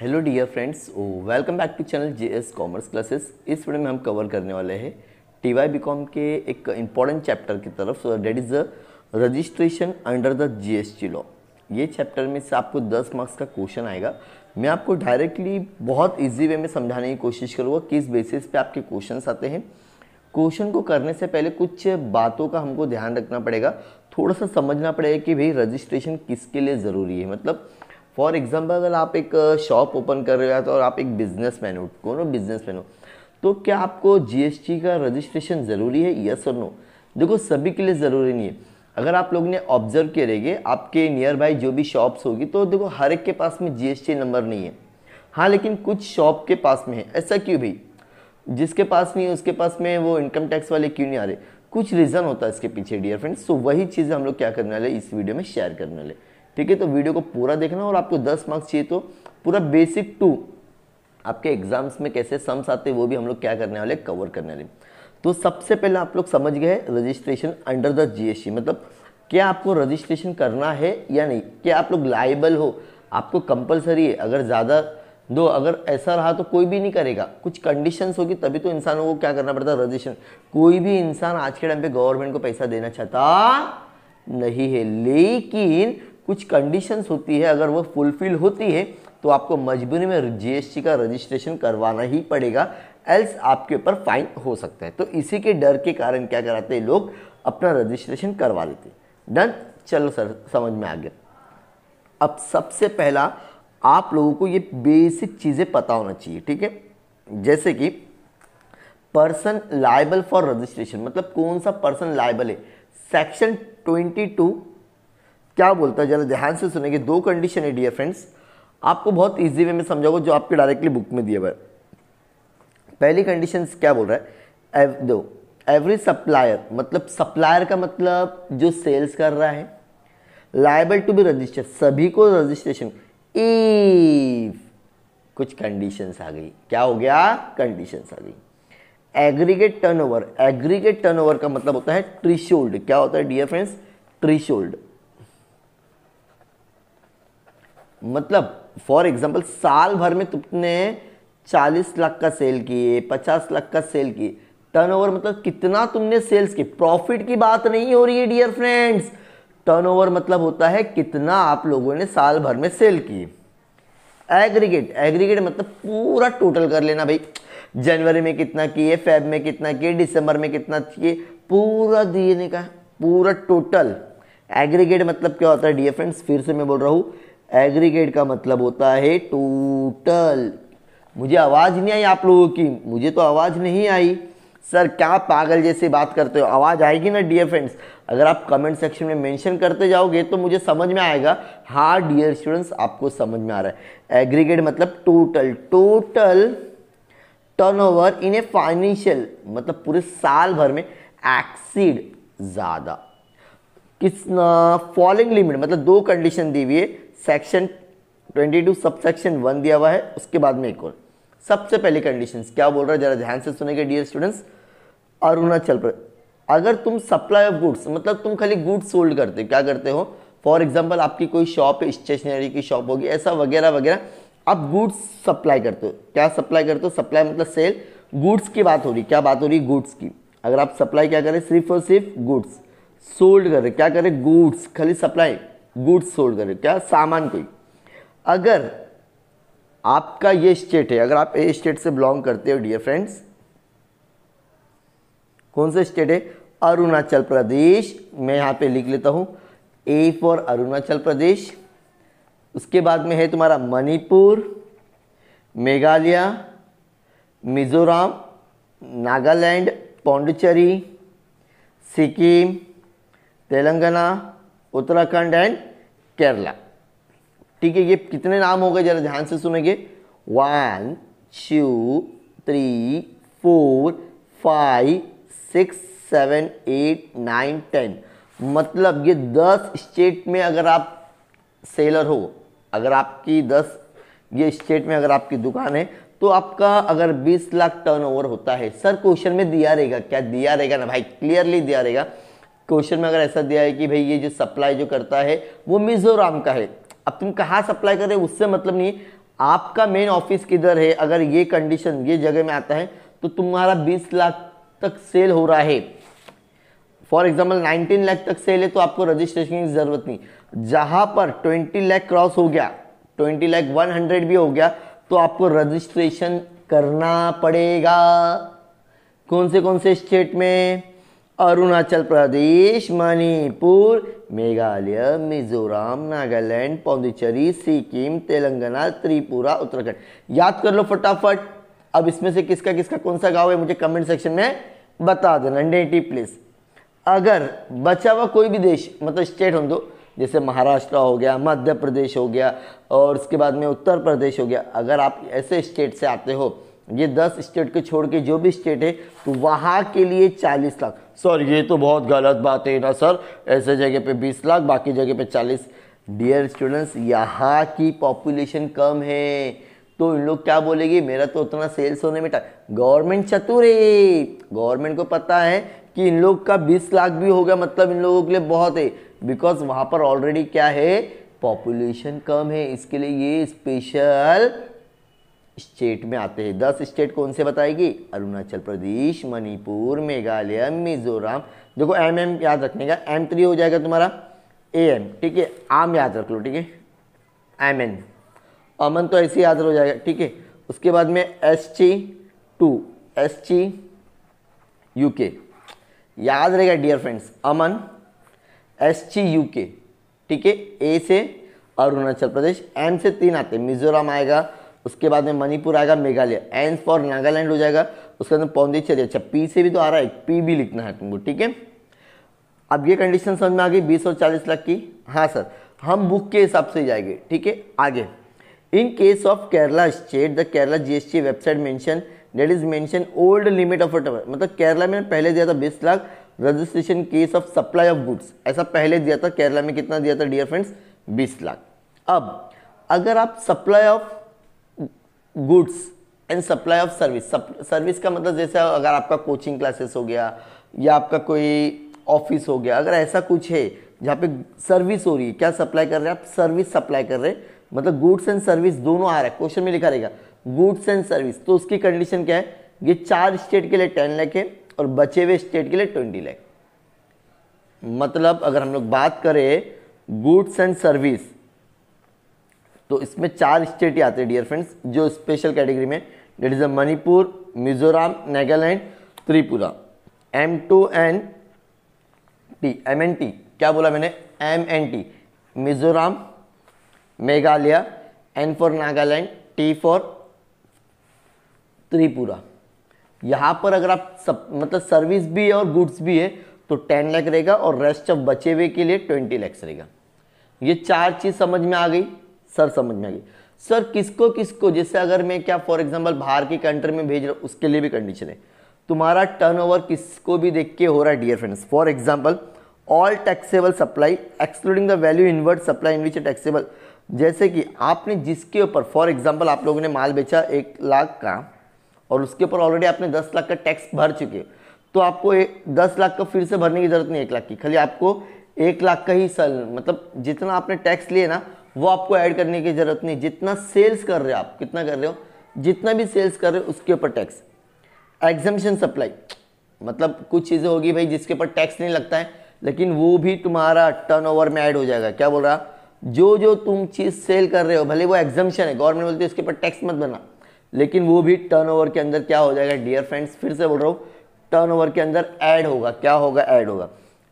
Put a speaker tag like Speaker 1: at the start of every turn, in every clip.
Speaker 1: hello dear friends welcome back to channel J S commerce classes इस video में हम cover करने वाले हैं टी वाई बी कॉम के एक इम्पॉर्टेंट चैप्टर की तरफ that is the registration under the G S T law ये चैप्टर में से आपको 10 मार्क्स का क्वेश्चन आएगा मैं आपको डायरेक्टली बहुत ईजी वे में समझाने की कोशिश करूँगा किस बेसिस पे आपके क्वेश्चन आते हैं क्वेश्चन को करने से पहले कुछ बातों का हमको ध्यान रखना पड़ेगा थोड़ा सा समझना पड़ेगा कि भाई रजिस्ट्रेशन किसके लिए ज़रूरी है मतलब फॉर एग्जाम्पल अगर आप एक शॉप ओपन कर रहे हो तो और आप एक बिजनेस मैन हो कौन हो बिजनेस मैन हो तो क्या आपको जीएसटी का रजिस्ट्रेशन ज़रूरी है यस और नो देखो सभी के लिए ज़रूरी नहीं है अगर आप लोग ने ऑब्जर्व करेंगे आपके नियर बाई जो भी शॉप्स होगी तो देखो हर एक के पास में जीएसटी नंबर नहीं है हाँ लेकिन कुछ शॉप के पास में है ऐसा क्यों भाई जिसके पास नहीं है उसके पास में वो इनकम टैक्स वाले क्यों नहीं आ रहे कुछ रीज़न होता है इसके पीछे डियर फ्रेंड्स तो वही चीज़ हम लोग क्या करने वाले इस वीडियो में शेयर करने वाले ठीक है तो वीडियो को पूरा देखना और आपको दस मार्क्स चाहिए तो पूरा बेसिक टू आपके एग्जाम्स में कैसे सम्स आते हैं वो भी हम लोग क्या करने वाले कवर करने वाले तो सबसे पहले आप लोग समझ गए रजिस्ट्रेशन अंडर द जीएसटी मतलब क्या आपको रजिस्ट्रेशन करना है या नहीं क्या आप लोग लाइबल हो आपको कंपलसरी है अगर ज़्यादा दो अगर ऐसा रहा तो कोई भी नहीं करेगा कुछ कंडीशंस होगी तभी तो इंसानों को क्या करना पड़ता है रजिस्ट्रेशन कोई भी इंसान आज के टाइम पे गवर्नमेंट को पैसा देना चाहता नहीं है लेकिन कुछ कंडीशंस होती है अगर वो फुलफिल होती है तो आपको मजबूरी में जीएसटी का रजिस्ट्रेशन करवाना ही पड़ेगा एल्स आपके ऊपर फाइन हो सकता है तो इसी के डर के कारण क्या कराते हैं लोग अपना रजिस्ट्रेशन करवा लेते डन चलो सर समझ में आ गया अब सबसे पहला आप लोगों को ये बेसिक चीज़ें पता होना चाहिए ठीक है जैसे कि पर्सन लाइबल फॉर रजिस्ट्रेशन मतलब कौन सा पर्सन लाइबल है सेक्शन 22 क्या बोलता है जरा ध्यान से सुनेंगे दो कंडीशन है डियर फ्रेंड्स आपको बहुत इजी वे में समझाऊंगा जो आपके डायरेक्टली बुक में दिया हुआ है पहली कंडीशन क्या बोल रहा है एव, दो एवरी सप्लायर मतलब सप्लायर का मतलब जो सेल्स कर रहा है लाइबल टू बी रजिस्टर सभी को रजिस्ट्रेशन इफ कुछ कंडीशंस आ गई क्या हो गया कंडीशंस आ गई एग्रीगेट टर्नओवर एग्रीगेट टर्नओवर का मतलब होता है ट्रिशोल्ड क्या होता है डियर फ्रेंड्स ट्रिशोल्ड मतलब फॉर एग्जाम्पल साल भर में तुमने 40 लाख का सेल किए 50 लाख का सेल किए टर्नओवर मतलब कितना तुमने सेल्स की प्रॉफिट की बात नहीं हो रही है डियर फ्रेंड्स टर्नओवर मतलब होता है कितना आप लोगों ने साल भर में सेल की एग्रीगेट एग्रीगेट मतलब पूरा टोटल कर लेना भाई जनवरी में कितना किए फेब में कितना किए दिसंबर में कितना किए पूरा देने का पूरा टोटल एग्रीगेट मतलब क्या होता है डियर फ्रेंड्स फिर से मैं बोल रहा हूँ एग्रीगेट का मतलब होता है टोटल मुझे आवाज़ नहीं आई आप लोगों की मुझे तो आवाज़ नहीं आई सर क्या पागल जैसी बात करते हो आवाज़ आएगी ना डियर फ्रेंड्स अगर आप कमेंट सेक्शन में मेंशन करते जाओगे तो मुझे समझ में आएगा हाँ डियर स्टूडेंट्स आपको समझ में आ रहा है एग्रीगेट मतलब total total turnover in a financial मतलब पूरे साल भर में एक्सीड ज़्यादा किस फॉलोइंग लिमिट मतलब दो कंडीशन दी हुई है section twenty sub section one दिया हुआ है उसके बाद में एक और सबसे पहली कंडीशन क्या बोल रहा है जरा ध्यान से सुनेंगे डियर स्टूडेंट्स अरुणाचल प्रदेश अगर तुम सप्लाई ऑफ गुड्स मतलब तुम खाली गुड्स सोल्ड करते क्या करते हो फॉर एग्जाम्पल आपकी कोई शॉप है स्टेशनरी की शॉप होगी ऐसा वगैरह वगैरह आप गुड्स सप्लाई करते हो क्या सप्लाई करते हो सप्लाई मतलब सेल गुड्स की बात हो रही क्या बात हो रही गुड्स की अगर आप सप्लाई क्या करें सिर्फ और सिर्फ गुड्स सोल्ड करें क्या करें गुड्स खाली सप्लाई गुड्स सोल्ड करें क्या सामान कोई अगर आपका ये स्टेट है अगर आप ए स्टेट से बिलोंग करते हो डियर फ्रेंड्स कौन सा स्टेट है अरुणाचल प्रदेश मैं यहाँ पे लिख लेता हूँ ए फॉर अरुणाचल प्रदेश उसके बाद में है तुम्हारा मणिपुर मेघालय मिजोरम नागालैंड पौंडचेरी सिक्किम तेलंगाना उत्तराखंड एंड केरला ठीक है ये कितने नाम हो गए जरा ध्यान से सुनेंगे one two three four five six seven eight nine ten मतलब ये दस स्टेट में अगर आप सेलर हो अगर आपकी दस ये स्टेट में अगर आपकी दुकान है तो आपका अगर 20 लाख टर्नओवर होता है सर क्वेश्चन में दिया रहेगा क्या दिया रहेगा ना भाई क्लियरली दिया रहेगा क्वेश्चन में अगर ऐसा दिया है कि भाई ये जो सप्लाई जो करता है वो मिजोरम का है अब तुम कहाँ सप्लाई कर रहे हो उससे मतलब नहीं आपका मेन ऑफिस किधर है अगर ये कंडीशन ये जगह में आता है तो तुम्हारा 20 लाख तक सेल हो रहा है फॉर एग्जाम्पल 19 लाख तक सेल है तो आपको रजिस्ट्रेशन की ज़रूरत नहीं जहां पर 20 लाख क्रॉस हो गया 20 लाख 100 भी हो गया तो आपको रजिस्ट्रेशन करना पड़ेगा कौन से कौन से स्टेट में अरुणाचल प्रदेश मणिपुर मेघालय मिजोरम नागालैंड पौंडीचेरी सिक्किम तेलंगाना त्रिपुरा उत्तराखंड याद कर लो फटाफट अब इसमें से किसका किसका कौन सा गांव है मुझे कमेंट सेक्शन में बता देना नेटिव प्लेस अगर बचा हुआ कोई भी देश मतलब स्टेट हो दो जैसे महाराष्ट्र हो गया मध्य प्रदेश हो गया और उसके बाद में उत्तर प्रदेश हो गया अगर आप ऐसे स्टेट से आते हो ये दस स्टेट को छोड़ के जो भी स्टेट है तो वहाँ के लिए चालीस लाख सर ये तो बहुत गलत बात है ना सर ऐसे जगह पे 20 लाख बाकी जगह पे 40 डियर स्टूडेंट्स यहाँ की पॉपुलेशन कम है तो इन लोग क्या बोलेगी मेरा तो उतना सेल्स होने में गवर्नमेंट चतुर है गवर्नमेंट को पता है कि इन लोग का 20 लाख भी होगा मतलब इन लोगों के लिए बहुत है बिकॉज वहाँ पर ऑलरेडी क्या है पॉपुलेशन कम है इसके लिए ये स्पेशल स्टेट में आते हैं दस स्टेट कौन से बताएगी अरुणाचल प्रदेश मणिपुर मेघालय मिजोरम देखो एम एम याद रखने का एम थ्री हो जाएगा तुम्हारा ए एम ठीक है आम याद रख लो ठीक है एम एन अमन तो ऐसे याद हो जाएगा ठीक है उसके बाद में S T two S T U K याद रहेगा dear friends Aman S T U K ठीक है ए से अरुणाचल प्रदेश एम से तीन आते मिजोरम आएगा उसके बाद में मणिपुर आएगा मेघालय एन फॉर नागालैंड हो जाएगा उसके बाद पौंडीचेरी अच्छा पी से भी तो आ रहा है पी भी लिखना है तुमको ठीक है अब ये कंडीशन समझ में आ गई बीस और चालीस लाख की हाँ सर हम बुक के हिसाब से जाएंगे ठीक है आगे in case of Kerala state the Kerala GST website mention that is mention old limit of मतलब केरला में पहले दिया था बीस lakh registration case of supply of goods ऐसा पहले दिया था केरला में कितना दिया था डियर फ्रेंड्स बीस लाख अब अगर आप supply of goods and supply of service service का मतलब जैसे अगर आपका कोचिंग क्लासेस हो गया या आपका कोई ऑफिस हो गया अगर ऐसा कुछ है जहाँ पे सर्विस हो रही है क्या सप्लाई कर रहे हैं आप सर्विस सप्लाई कर रहे हैं मतलब गुड्स एंड सर्विस दोनों आ रहा है क्वेश्चन में लिखा रहेगा गुड्स एंड सर्विस तो उसकी कंडीशन क्या है ये चार स्टेट के लिए टेन लैख है और बचे हुए स्टेट के लिए ट्वेंटी लैख मतलब अगर हम लोग बात करें गुड्स एंड सर्विस तो इसमें चार स्टेट ही आते हैं डियर फ्रेंड्स जो स्पेशल कैटेगरी में that is Manipur Mizoram Nagaland Tripura M to N T M N T क्या बोला मैंने M N T Mizoram Meghalaya N for Nagaland T for Tripura यहाँ पर अगर आप सब मतलब सर्विस भी है और गुड्स भी है तो टेन लाख रहेगा और रेस्ट ऑफ बचे हुए के लिए ट्वेंटी लैक्स रहेगा ये चार चीज़ समझ में आ गई सर समझ में आ गई सर किसको किसको जैसे अगर मैं क्या फॉर एग्जाम्पल बाहर की कंट्री में भेज रहा हूँ उसके लिए भी कंडीशन है तुम्हारा टर्नओवर किसको भी देख के हो रहा है dear friends for example all taxable supply excluding the value inward supply in which taxable जैसे कि आपने जिसके ऊपर फॉर एग्जाम्पल आप लोगों ने माल बेचा एक लाख का और उसके ऊपर ऑलरेडी आपने दस लाख का टैक्स भर चुके हो तो आपको ए, दस लाख का फिर से भरने की जरूरत नहीं एक लाख की खाली आपको एक लाख का ही सल मतलब जितना आपने टैक्स लिए ना वो आपको ऐड करने की ज़रूरत नहीं जितना सेल्स कर रहे हो आप कितना कर रहे हो जितना भी सेल्स कर रहे हो उसके ऊपर टैक्स एग्जम्पन सप्लाई मतलब कुछ चीज़ें होगी भाई जिसके ऊपर टैक्स नहीं लगता है लेकिन वो भी तुम्हारा टर्नओवर में ऐड हो जाएगा क्या बोल रहा जो जो तुम चीज़ सेल कर रहे हो भले वो एग्जम्पन है गवर्नमेंट बोलती है उसके ऊपर टैक्स मत बना लेकिन वो भी टर्नओवर के अंदर क्या हो जाएगा डियर फ्रेंड्स फिर से बोल रहा हूँ टर्नओवर के अंदर ऐड होगा क्या होगा ऐड होगा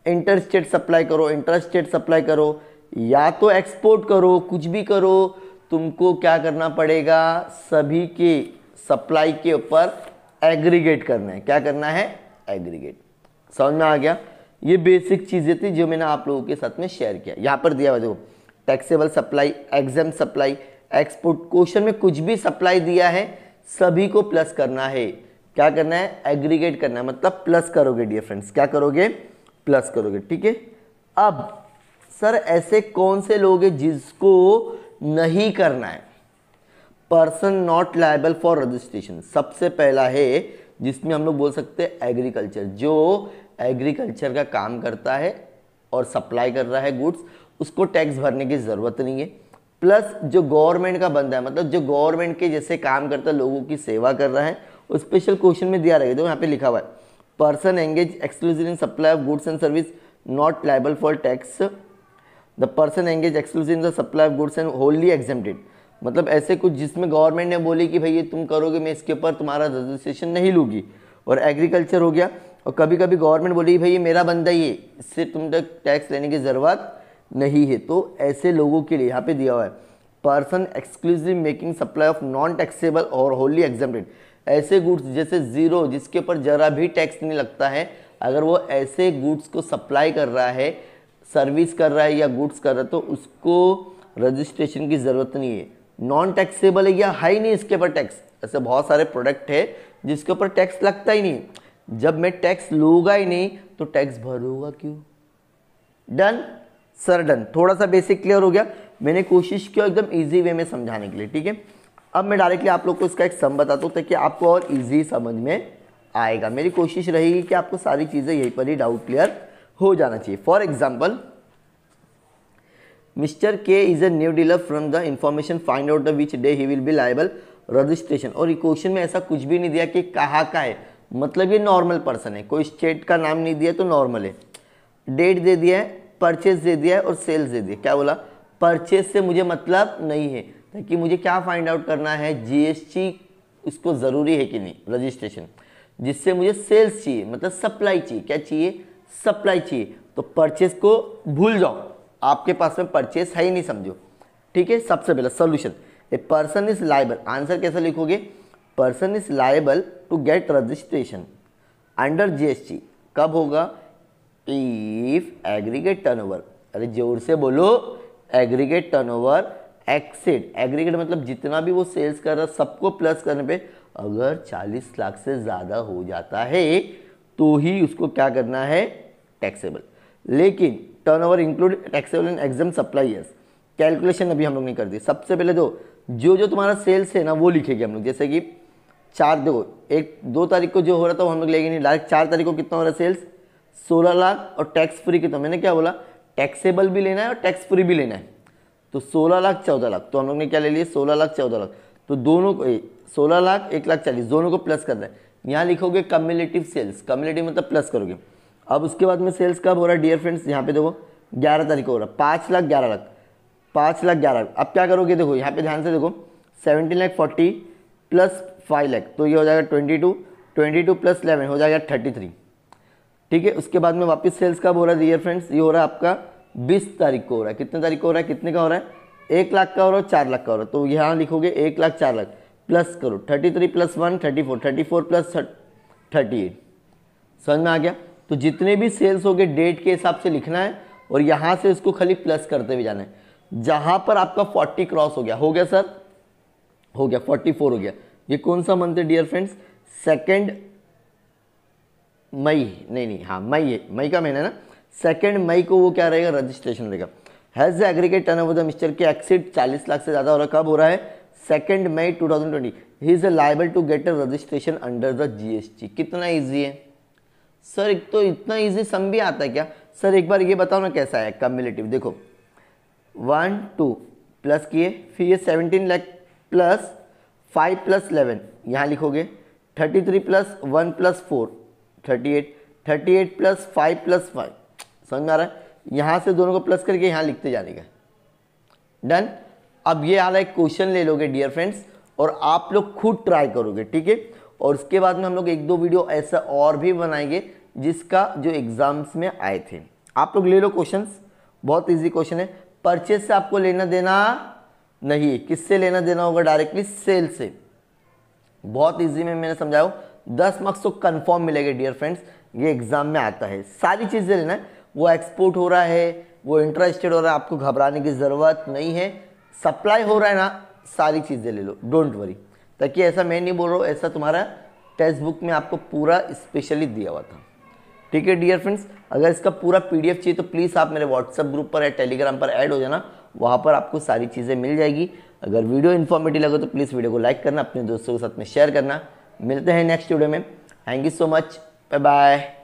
Speaker 1: इंटरस्टेट सप्लाई करो इंटरस्टेट सप्लाई करो या तो एक्सपोर्ट करो कुछ भी करो तुमको क्या करना पड़ेगा सभी के सप्लाई के ऊपर एग्रीगेट करना है क्या करना है एग्रीगेट समझ में आ गया ये बेसिक चीज़ें थी जो मैंने आप लोगों के साथ में शेयर किया यहां पर दिया हुआ देखो taxable supply exempt supply export question में कुछ भी सप्लाई दिया है सभी को प्लस करना है क्या करना है एग्रीगेट करना है मतलब प्लस करोगे डियर फ्रेंड्स क्या करोगे प्लस करोगे ठीक है अब सर ऐसे कौन से लोग हैं जिसको नहीं करना है person not liable for registration सबसे पहला है जिसमें हम लोग बोल सकते हैं एग्रीकल्चर जो एग्रीकल्चर का काम करता है और सप्लाई कर रहा है गुड्स उसको टैक्स भरने की ज़रूरत नहीं है प्लस जो गवर्नमेंट का बंदा है मतलब जो गवर्नमेंट के जैसे काम करता है लोगों की सेवा कर रहा है स्पेशल क्वेश्चन में दिया रहेगा तो यहाँ पे लिखा हुआ है person engage exclusive in supply of goods and service not liable for tax the person engage exclusive in the supply of goods and wholly exempted मतलब ऐसे कुछ जिसमें गवर्नमेंट ने बोली कि भाई ये तुम करोगे मैं इसके ऊपर तुम्हारा रजिस्ट्रेशन नहीं लूँगी और एग्रीकल्चर हो गया और कभी कभी गवर्नमेंट बोली भाई ये मेरा बंदा ही है इससे तुम तक टैक्स लेने की ज़रूरत नहीं है तो ऐसे लोगों के लिए यहाँ पे दिया हुआ है person exclusive making supply of non taxable और होली एग्जेप्टेड ऐसे गुड्स जैसे ज़ीरो जिसके ऊपर ज़रा भी टैक्स नहीं लगता है अगर वो ऐसे गुड्स को सप्लाई कर रहा है सर्विस कर रहा है या गुड्स कर रहा है तो उसको रजिस्ट्रेशन की ज़रूरत नहीं है नॉन टैक्सेबल है या हाई नहीं इसके ऊपर टैक्स ऐसे बहुत सारे प्रोडक्ट है जिसके ऊपर टैक्स लगता ही नहीं जब मैं टैक्स लूँगा ही नहीं तो टैक्स भरूंगा क्यों डन सर डन थोड़ा सा बेसिक क्लियर हो गया मैंने कोशिश किया एकदम ईजी वे में समझाने के लिए ठीक है अब मैं डायरेक्टली आप लोग को इसका एक सम बताता हूँ ताकि आपको और ईजी समझ में आएगा मेरी कोशिश रहेगी कि आपको सारी चीज़ें यहीं पर ही डाउट क्लियर हो जाना चाहिए for example mister K is a new dealer from the information find out the which day he will be liable registration और क्वेश्चन में ऐसा कुछ भी नहीं दिया कि कहाँ का है मतलब ये नॉर्मल पर्सन है कोई स्टेट का नाम नहीं दिया तो नॉर्मल है डेट दे दिया है परचेज दे दिया है और सेल्स दे दिया क्या बोला परचेज से मुझे मतलब नहीं है ताकि मुझे क्या फाइंड आउट करना है जीएसटी उसको ज़रूरी है कि नहीं रजिस्ट्रेशन जिससे मुझे सेल्स चाहिए मतलब सप्लाई चाहिए क्या चाहिए सप्लाई चाहिए तो परचेस को भूल जाओ आपके पास में परचेस है ही नहीं समझो ठीक है सबसे पहला solution a person is liable answer कैसे लिखोगे person is liable to get registration under GST कब होगा इफ एग्रीगेट टर्नओवर अरे जोर से बोलो एग्रीगेट टर्नओवर एक्सेड एग्रीगेट मतलब जितना भी वो सेल्स कर रहा सबको प्लस करने पे अगर 40 लाख से ज़्यादा हो जाता है तो ही उसको क्या करना है टैक्सेबल लेकिन turnover include taxable in exempt suppliers calculation अभी हम लोग नहीं दी सबसे पहले दो तो जो जो तुम्हारा सेल्स है ना वो लिखेगी हम लोग जैसे कि चार देखो एक दो तारीख को जो हो रहा था वो हम लोग लेंगे नहीं डायरेक्ट चार तारीख को कितना हो रहा है सेल्स सोलह लाख और टैक्स फ्री कितना मैंने क्या बोला टैक्सेबल भी लेना है और टैक्स फ्री भी लेना है तो सोलह लाख चौदह लाख तो हम लोग ने क्या ले लिया सोलह लाख चौदह लाख तो दोनों को सोलह लाख एक लाख चालीस दोनों को प्लस करना है यहाँ लिखोगे कम्युलेटिव सेल्स कम्युलेटिव मतलब प्लस करोगे अब उसके बाद में सेल्स कब हो रहा है डियर फ्रेंड्स यहाँ पे देखो ग्यारह तारीख को हो रहा है पाँच लाख ग्यारह लाख पाँच लाख ग्यारह लाख अब क्या करोगे देखो यहाँ पे ध्यान से देखो seventeen lakh forty plus five lakh तो ये हो जाएगा twenty two twenty two plus eleven हो जाएगा थर्टी थ्री ठीक है उसके बाद में वापस सेल्स कब हो रहा है डियर फ्रेंड्स ये हो रहा है आपका बीस तारीख को हो रहा है कितने तारीख को हो रहा है कितने का हो रहा है एक लाख का हो रहा है चार लाख का हो रहा है तो यहाँ लिखोगे एक लाख चार लाख प्लस करो 33 three plus one thirty four thirty four plus thirty eight समझ में आ गया तो जितने भी सेल्स हो गए डेट के हिसाब से लिखना है और यहां से इसको खाली प्लस करते हुए जाना है जहां पर आपका 40 क्रॉस हो गया हो गया सर हो गया 44 हो गया ये कौन सा मंथ है डियर फ्रेंड्स सेकेंड मई नहीं नहीं हाँ मई है मई का महीना है ना सेकेंड मई को वो क्या रहेगा रजिस्ट्रेशन रहेगा has the aggregate turn of the mister के एक्सिट 40 लाख से ज़्यादा हो रहा कब हो रहा है सेकेंड मई 2020 he is liable to get a registration under the GST कितना ईजी है सर एक तो इतना ईजी सम भी आता है क्या सर एक बार ये बताओ ना कैसा है कम्युलेटिव देखो वन टू प्लस किए फिर ये seventeen lakh plus five plus eleven यहाँ लिखोगे thirty three plus one plus four thirty eight thirty eight plus five plus five समझ में आ रहा है यहाँ से दोनों को प्लस करके यहाँ लिखते जाने का डन अब ये वाला एक क्वेश्चन ले लोगे डियर फ्रेंड्स और आप लोग खुद ट्राई करोगे ठीक है और उसके बाद में हम लोग एक दो वीडियो ऐसा और भी बनाएंगे जिसका जो एग्ज़ाम्स में आए थे आप लोग ले लो क्वेश्चन बहुत ईजी क्वेश्चन है परचेज से आपको लेना देना नहीं है किससे लेना देना होगा डायरेक्टली सेल से बहुत ईजी में मैंने समझाया दस मार्क्स तो कन्फर्म मिलेगा डियर फ्रेंड्स ये एग्ज़ाम में आता है सारी चीज़ें लेना है वो एक्सपोर्ट हो रहा है वो इंटरेस्टेड हो रहा है आपको घबराने की ज़रूरत नहीं है सप्लाई हो रहा है ना सारी चीज़ें ले लो डोंट वरी ताकि ऐसा मैं नहीं बोल रहा हूँ ऐसा तुम्हारा टेक्स्ट बुक में आपको पूरा स्पेशली दिया हुआ था ठीक है डियर फ्रेंड्स अगर इसका पूरा पी चाहिए तो प्लीज़ आप मेरे व्हाट्सअप ग्रुप पर या टेलीग्राम पर ऐड हो जाना वहाँ पर आपको सारी चीज़ें मिल जाएगी अगर वीडियो इन्फॉर्मेटिव लगे तो प्लीज़ वीडियो को लाइक करना अपने दोस्तों के साथ में शेयर करना मिलते हैं नेक्स्ट वीडियो में thank you so much bye bye